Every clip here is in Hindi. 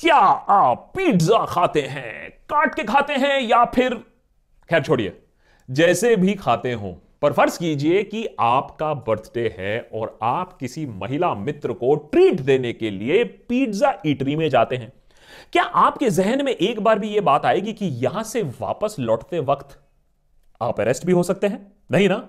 क्या आप पिज्जा खाते हैं काट के खाते हैं या फिर खैर छोड़िए जैसे भी खाते हो पर फर्ज कीजिए कि आपका बर्थडे है और आप किसी महिला मित्र को ट्रीट देने के लिए पिज्जा इटरी में जाते हैं क्या आपके जहन में एक बार भी यह बात आएगी कि यहां से वापस लौटते वक्त आप अरेस्ट भी हो सकते हैं नहीं ना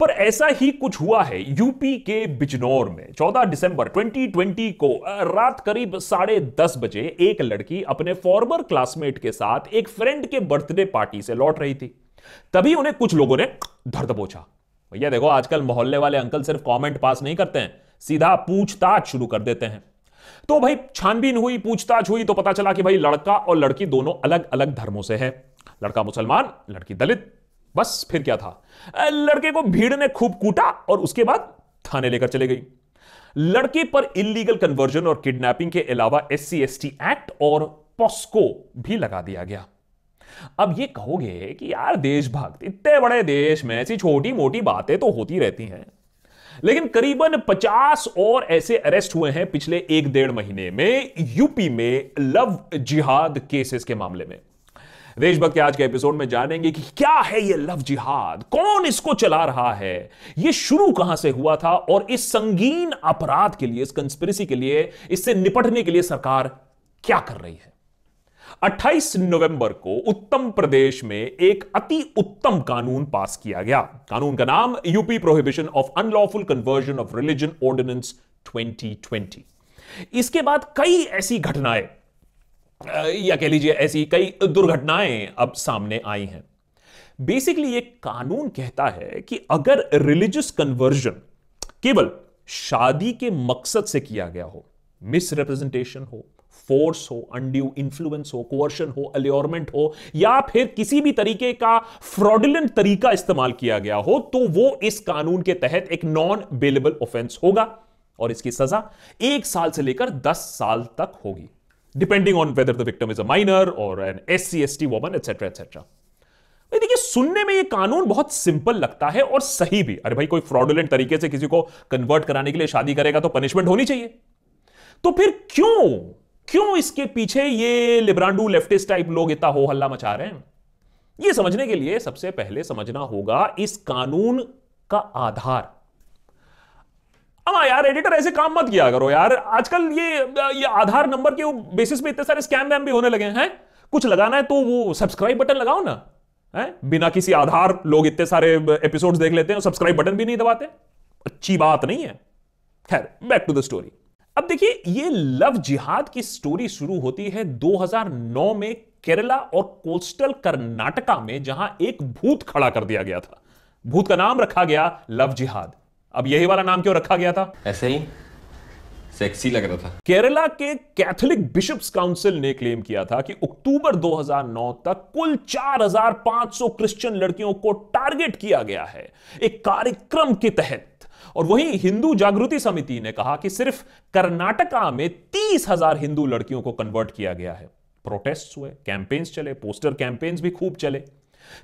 पर ऐसा ही कुछ हुआ है यूपी के बिजनौर में 14 दिसंबर 2020 को रात करीब साढ़े दस बजे एक लड़की अपने फॉर्मर क्लासमेट के साथ एक फ्रेंड के बर्थडे पार्टी से लौट रही थी तभी उन्हें कुछ लोगों ने धर्द पोछा भैया देखो आजकल मोहल्ले वाले अंकल सिर्फ कमेंट पास नहीं करते हैं सीधा पूछताछ शुरू कर देते हैं तो भाई छानबीन हुई पूछताछ हुई तो पता चला कि भाई लड़का और लड़की दोनों अलग अलग धर्मों से है लड़का मुसलमान लड़की दलित बस फिर क्या था लड़के को भीड़ ने खूब कूटा और उसके बाद थाने लेकर चले गई लड़के पर इलीगल कन्वर्जन और किडनैपिंग के अलावा एस सी एक्ट और पॉस्को भी लगा दिया गया अब ये कहोगे कि यार देशभक्त इतने बड़े देश में ऐसी छोटी मोटी बातें तो होती रहती हैं लेकिन करीबन 50 और ऐसे अरेस्ट हुए हैं पिछले एक डेढ़ महीने में यूपी में लव जिहाद केसेस के मामले में देशभक्त के आज के एपिसोड में जानेंगे कि क्या है ये लव जिहाद कौन इसको चला रहा है ये शुरू कहां से हुआ था और इस संगीन अपराध के लिए इस कंस्पिरसी के लिए इससे निपटने के लिए सरकार क्या कर रही है 28 नवंबर को उत्तम प्रदेश में एक अति उत्तम कानून पास किया गया कानून का नाम UP prohibition of unlawful conversion of religion ordinance 2020 इसके बाद कई ऐसी घटनाएं या कह लीजिए ऐसी कई दुर्घटनाएं अब सामने आई हैं बेसिकली ये कानून कहता है कि अगर रिलीजियस कन्वर्जन केवल शादी के मकसद से किया गया हो मिसरिप्रेजेंटेशन हो फोर्स हो अंड्यू इन्फ्लुएंस हो कोर्शन हो अलियोरमेंट हो या फिर किसी भी तरीके का फ्रॉडुलेंट तरीका इस्तेमाल किया गया हो तो वो इस कानून के तहत एक नॉन बेलेबल ऑफेंस होगा और इसकी सजा एक साल से लेकर दस साल तक होगी depending on whether the victim is a minor or an SC, woman, etc., etc. भाई देखिए सुनने में ये कानून बहुत सिंपल लगता है और सही भी अरे भाई कोई फ्रॉडुलेंट तरीके से किसी को कन्वर्ट कराने के लिए शादी करेगा तो पनिशमेंट होनी चाहिए तो फिर क्यों क्यों इसके पीछे ये लिब्रांडू लेफ्टिस्ट टाइप लोग इतना हो हल्ला मचा रहे हैं ये समझने के लिए सबसे पहले समझना होगा इस कानून का आधार हाँ यार एडिटर ऐसे काम मत किया करो यार आजकल ये ये आधार नंबर के बेसिस पे इतने सारे स्कैम वैम भी होने लगे हैं कुछ लगाना है तो वो सब्सक्राइब बटन लगाओ ना है बिना किसी आधार लोग इतने सारे एपिसोड्स देख लेते हैं सब्सक्राइब बटन भी नहीं दबाते अच्छी बात नहीं है खैर बैक टू द स्टोरी अब देखिए ये लव जिहाद की स्टोरी शुरू होती है 2009 में केरला और कोस्टल कर्नाटका में जहां एक भूत खड़ा कर दिया गया था भूत का नाम रखा गया लव जिहाद अब यही वाला नाम क्यों रखा गया था ऐसे ही सेक्सी लग रहा था केरला के कैथोलिक बिशप्स काउंसिल ने क्लेम किया था कि अक्टूबर 2009 तक कुल 4,500 क्रिश्चियन लड़कियों को टारगेट किया गया है एक कार्यक्रम के तहत और वहीं हिंदू जागृति समिति ने कहा कि सिर्फ कर्नाटका में तीस हजार हिंदू लड़कियों को कन्वर्ट किया गया है प्रोटेस्ट हुए कैंपेन्स चले पोस्टर कैंपेन्स भी खूब चले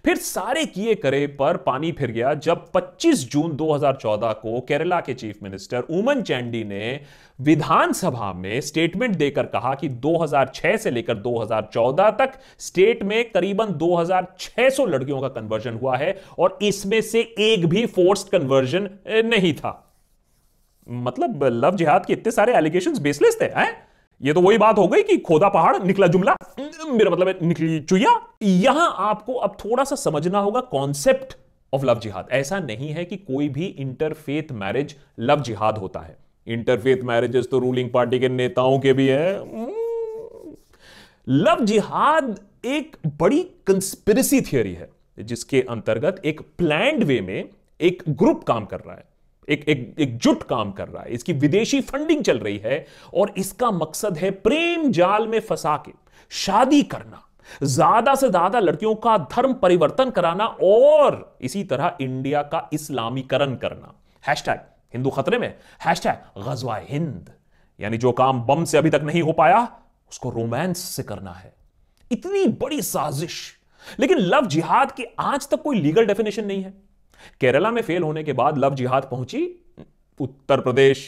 फिर सारे किए करे पर पानी फिर गया जब 25 जून 2014 को केरला के चीफ मिनिस्टर उमन चैंडी ने विधानसभा में स्टेटमेंट देकर कहा कि 2006 से लेकर 2014 तक स्टेट में करीबन 2600 लड़कियों का कन्वर्जन हुआ है और इसमें से एक भी फोर्स्ड कन्वर्जन नहीं था मतलब लव जिहाद के इतने सारे एलिगेशन बेसलेस थे हैं? ये तो वही बात हो गई कि खोदा पहाड़ निकला जुमला मेरा मतलब है निकली चुया यहां आपको अब थोड़ा सा समझना होगा कॉन्सेप्ट ऑफ लव जिहाद ऐसा नहीं है कि कोई भी इंटरफेथ मैरिज लव जिहाद होता है इंटरफेथ मैरिजेस तो रूलिंग पार्टी के नेताओं के भी है लव जिहाद एक बड़ी कंस्पिरसी थियोरी है जिसके अंतर्गत एक प्लैंड वे में एक ग्रुप काम कर रहा है एक एक एकजुट काम कर रहा है इसकी विदेशी फंडिंग चल रही है और इसका मकसद है प्रेम जाल में फंसा के शादी करना ज्यादा से ज्यादा लड़कियों का धर्म परिवर्तन कराना और इसी तरह इंडिया का इस्लामीकरण करना हैश हिंदू खतरे में हैशटैग गजवा हिंद यानी जो काम बम से अभी तक नहीं हो पाया उसको रोमांस से करना है इतनी बड़ी साजिश लेकिन लव जिहाद की आज तक कोई लीगल डेफिनेशन नहीं है केरला में फेल होने के बाद लव जिहाद पहुंची उत्तर प्रदेश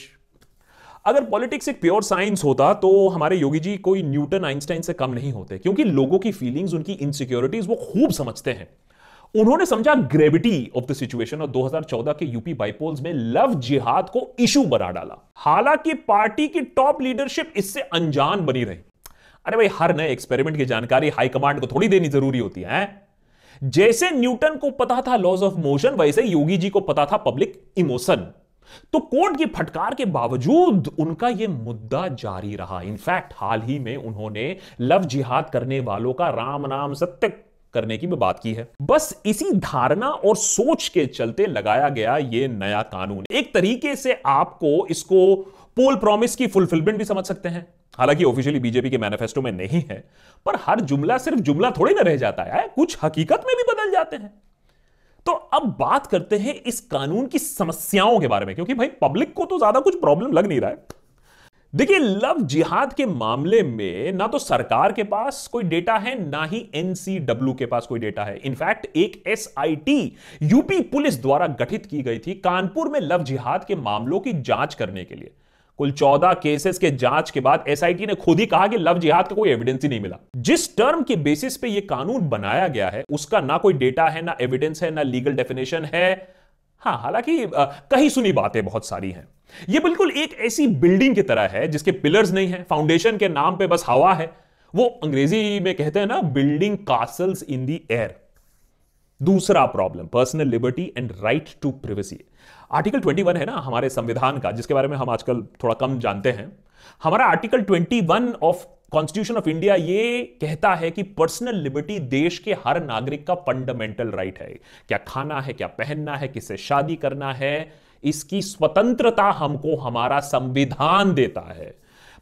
अगर पॉलिटिक्स एक प्योर साइंस होता तो हमारे योगी जी कोई न्यूटन आइंस्टाइन से कम नहीं होते क्योंकि लोगों की फीलिंग्स उनकी इनसिक्योरिटीज वो खूब समझते हैं उन्होंने समझा ग्रेविटी ऑफ द सिचुएशन और 2014 के यूपी बाइपोल्स में लव जिहाद को इशू बना डाला हालांकि पार्टी की टॉप लीडरशिप इससे अनजान बनी रही अरे भाई हर नए एक्सपेरिमेंट की जानकारी हाईकमांड को थोड़ी देनी जरूरी होती है जैसे न्यूटन को पता था लॉज ऑफ मोशन वैसे योगी जी को पता था पब्लिक इमोशन तो कोर्ट की फटकार के बावजूद उनका यह मुद्दा जारी रहा इनफैक्ट हाल ही में उन्होंने लव जिहाद करने वालों का राम नाम सत्य करने की भी बात की है बस इसी धारणा और सोच के चलते लगाया गया यह नया कानून एक तरीके से आपको इसको पोल प्रॉमिस की फुलफिलमेंट भी समझ सकते हैं हालांकि ऑफिशियली बीजेपी के मैनिफेस्टो में नहीं है पर हर जुमला सिर्फ जुमला थोड़ी ना रह जाता है कुछ हकीकत में भी बदल जाते हैं तो अब बात करते हैं इस कानून की समस्याओं के बारे में क्योंकि भाई पब्लिक को तो ज्यादा कुछ प्रॉब्लम लग नहीं रहा है देखिए लव जिहाद के मामले में ना तो सरकार के पास कोई डेटा है ना ही एनसीडब्ल्यू के पास कोई डेटा है इनफैक्ट एक एसआईटी यूपी पुलिस द्वारा गठित की गई थी कानपुर में लव जिहाद के मामलों की जांच करने के लिए कुल चौदह केसेस के जांच के बाद एसआईटी ने खुद ही कहा कि लव जिहाद का कोई एविडेंस ही नहीं मिला जिस टर्म के बेसिस पे ये कानून बनाया गया है उसका ना कोई डेटा है ना एविडेंस है ना लीगल डेफिनेशन है हाँ हालांकि कहीं सुनी बातें बहुत सारी हैं ये बिल्कुल एक ऐसी बिल्डिंग की तरह है जिसके पिलर्स नहीं है फाउंडेशन के नाम पे बस हवा है वो अंग्रेजी में कहते हैं ना building castles in the air दूसरा problem personal liberty and right to privacy article 21 है ना हमारे संविधान का जिसके बारे में हम आजकल थोड़ा कम जानते हैं हमारा article 21 of constitution of India ये कहता है कि पर्सनल लिबर्टी देश के हर नागरिक का फंडामेंटल राइट है क्या खाना है क्या पहनना है किससे शादी करना है इसकी स्वतंत्रता हमको हमारा संविधान देता है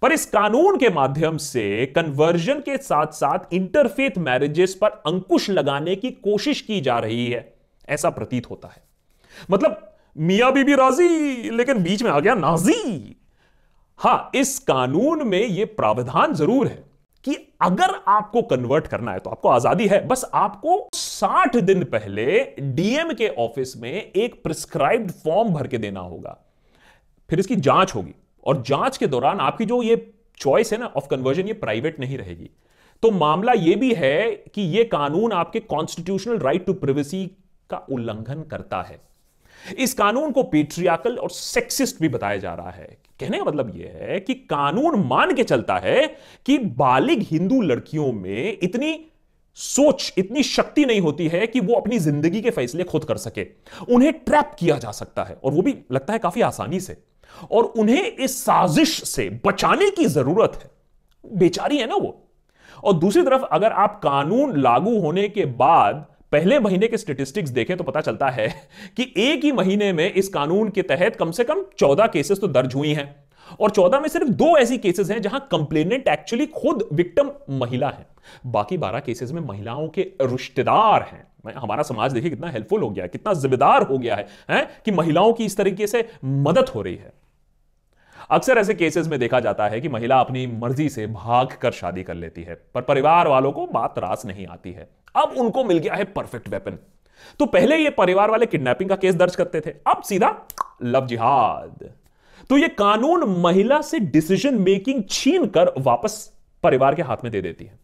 पर इस कानून के माध्यम से कन्वर्जन के साथ साथ इंटरफेथ मैरिजेस पर अंकुश लगाने की कोशिश की जा रही है ऐसा प्रतीत होता है मतलब मियां बीबी राजी लेकिन बीच में आ गया नाजी हां इस कानून में यह प्रावधान जरूर है कि अगर आपको कन्वर्ट करना है तो आपको आजादी है बस आपको 60 दिन पहले डीएम के ऑफिस में एक प्रिस्क्राइब्ड फॉर्म भर के देना होगा फिर इसकी जांच होगी और जांच के दौरान आपकी जो ये चॉइस है ना ऑफ कन्वर्जन ये प्राइवेट नहीं रहेगी तो मामला यह भी है कि यह कानून आपके कॉन्स्टिट्यूशनल राइट टू प्रिवेसी का उल्लंघन करता है इस कानून को पेट्रियाकल और सेक्सिस्ट भी बताया जा रहा है कहने का मतलब यह है कि कानून मान के चलता है कि बालिग हिंदू लड़कियों में इतनी सोच इतनी शक्ति नहीं होती है कि वो अपनी जिंदगी के फैसले खुद कर सके उन्हें ट्रैप किया जा सकता है और वो भी लगता है काफी आसानी से और उन्हें इस साजिश से बचाने की जरूरत है बेचारी है ना वो और दूसरी तरफ अगर आप कानून लागू होने के बाद पहले महीने के स्टेटिस्टिक्स देखें तो पता चलता है कि एक ही महीने में इस कानून के तहत कम से कम चौदह केसेस तो दर्ज हुई हैं और चौदह में सिर्फ दो ऐसी केसेस हैं जहां कंप्लेनेंट एक्चुअली खुद विक्टिम महिला है बाकी बारह केसेस में महिलाओं के रिश्तेदार हैं हमारा समाज देखिए कितना हेल्पफुल हो गया है कितना जिम्मेदार हो गया है, है कि महिलाओं की इस तरीके से मदद हो रही है अक्सर ऐसे केसेस में देखा जाता है कि महिला अपनी मर्जी से भाग कर शादी कर लेती है पर परिवार वालों को बात रास नहीं आती है अब उनको मिल गया है परफेक्ट वेपन तो पहले ये परिवार वाले किडनैपिंग का केस दर्ज करते थे अब सीधा लव जिहाद तो ये कानून महिला से डिसीजन मेकिंग छीन कर वापस परिवार के हाथ में दे देती है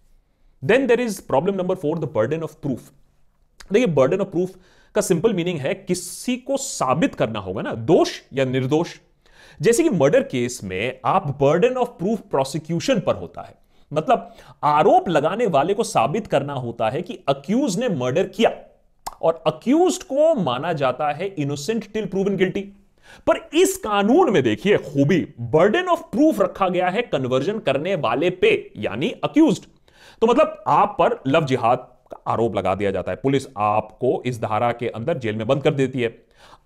then there is problem number four the burden of proof देखिए बर्डन ऑफ प्रूफ का सिंपल मीनिंग है किसी को साबित करना होगा ना दोष या निर्दोष जैसे कि मर्डर केस में आप बर्डन ऑफ प्रूफ प्रोसिक्यूशन पर होता है मतलब आरोप लगाने वाले को साबित करना होता है कि अक्यूज ने मर्डर किया और अक्यूज को माना जाता है इनोसेंट टिल प्रूवन गिल्टी पर इस कानून में देखिए खूबी बर्डन ऑफ प्रूफ रखा गया है कन्वर्जन करने वाले पे यानी अक्यूज तो मतलब आप पर लव जिहाद का आरोप लगा दिया जाता है पुलिस आपको इस धारा के अंदर जेल में बंद कर देती है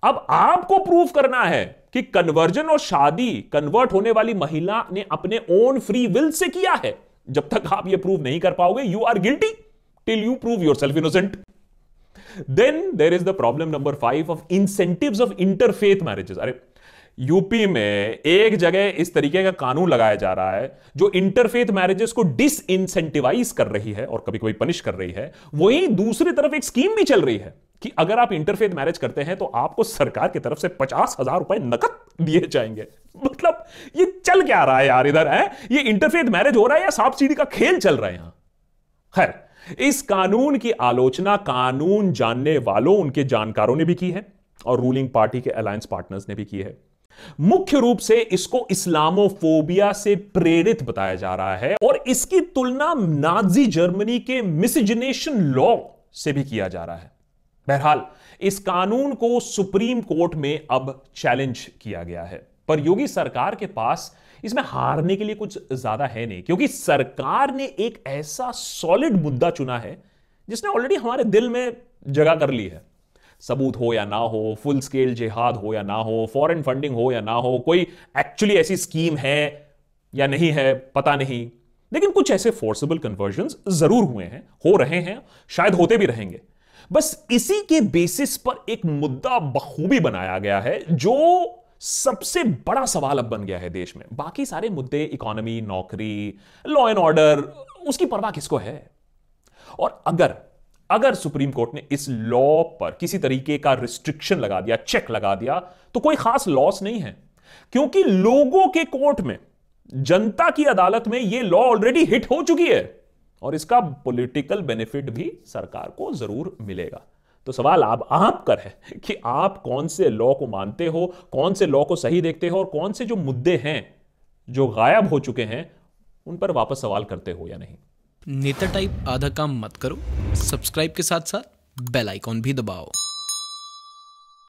अब आपको प्रूव करना है कि कन्वर्जन और शादी कन्वर्ट होने वाली महिला ने अपने ओन फ्री विल से किया है जब तक आप यह प्रूव नहीं कर पाओगे you are guilty till you prove yourself innocent then there is the problem number five of incentive of interfaith marriages अरे यूपी में एक जगह इस तरीके का कानून लगाया जा रहा है जो इंटरफेथ मैरिजेस को डिस कर रही है और कभी कभी पनिश कर रही है वहीं दूसरी तरफ एक स्कीम भी चल रही है कि अगर आप इंटरफेथ मैरिज करते हैं तो आपको सरकार की तरफ से पचास हजार रुपए नकद दिए जाएंगे मतलब ये चल क्या रहा है यार इधर है ये इंटरफेथ मैरिज हो रहा है या सांप सीढ़ी का खेल चल रहा है यहां खैर इस कानून की आलोचना कानून जानने वालों उनके जानकारों ने भी की है और रूलिंग पार्टी के अलायंस पार्टनर्स ने भी की है मुख्य रूप से इसको इस्लामोफोबिया से प्रेरित बताया जा रहा है और इसकी तुलना नाजी जर्मनी के मिसिजनेशन लॉ से भी किया जा रहा है बहरहाल इस कानून को सुप्रीम कोर्ट में अब चैलेंज किया गया है पर योगी सरकार के पास इसमें हारने के लिए कुछ ज्यादा है नहीं क्योंकि सरकार ने एक ऐसा सॉलिड मुद्दा चुना है जिसने ऑलरेडी हमारे दिल में जगह कर ली है सबूत हो या ना हो फुल स्केल जिहाद हो या ना हो फॉरेन फंडिंग हो या ना हो कोई एक्चुअली ऐसी स्कीम है या नहीं है पता नहीं लेकिन कुछ ऐसे फोर्सेबल कन्वर्जन जरूर हुए हैं हो रहे हैं शायद होते भी रहेंगे बस इसी के बेसिस पर एक मुद्दा बखूबी बनाया गया है जो सबसे बड़ा सवाल अब बन गया है देश में बाकी सारे मुद्दे इकोनॉमी नौकरी लॉ एंड ऑर्डर उसकी परवाह किसको है और अगर अगर सुप्रीम कोर्ट ने इस लॉ पर किसी तरीके का रिस्ट्रिक्शन लगा दिया चेक लगा दिया तो कोई खास लॉस नहीं है क्योंकि लोगों के कोर्ट में जनता की अदालत में यह लॉ ऑलरेडी हिट हो चुकी है और इसका पॉलिटिकल बेनिफिट भी सरकार को ज़रूर मिलेगा तो सवाल आप आप कर है कि आप कौन से लॉ को मानते हो कौन से लॉ को सही देखते हो और कौन से जो मुद्दे हैं जो गायब हो चुके हैं उन पर वापस सवाल करते हो या नहीं नेता टाइप आधा काम मत करो सब्सक्राइब के साथ साथ बेल आइकॉन भी दबाओ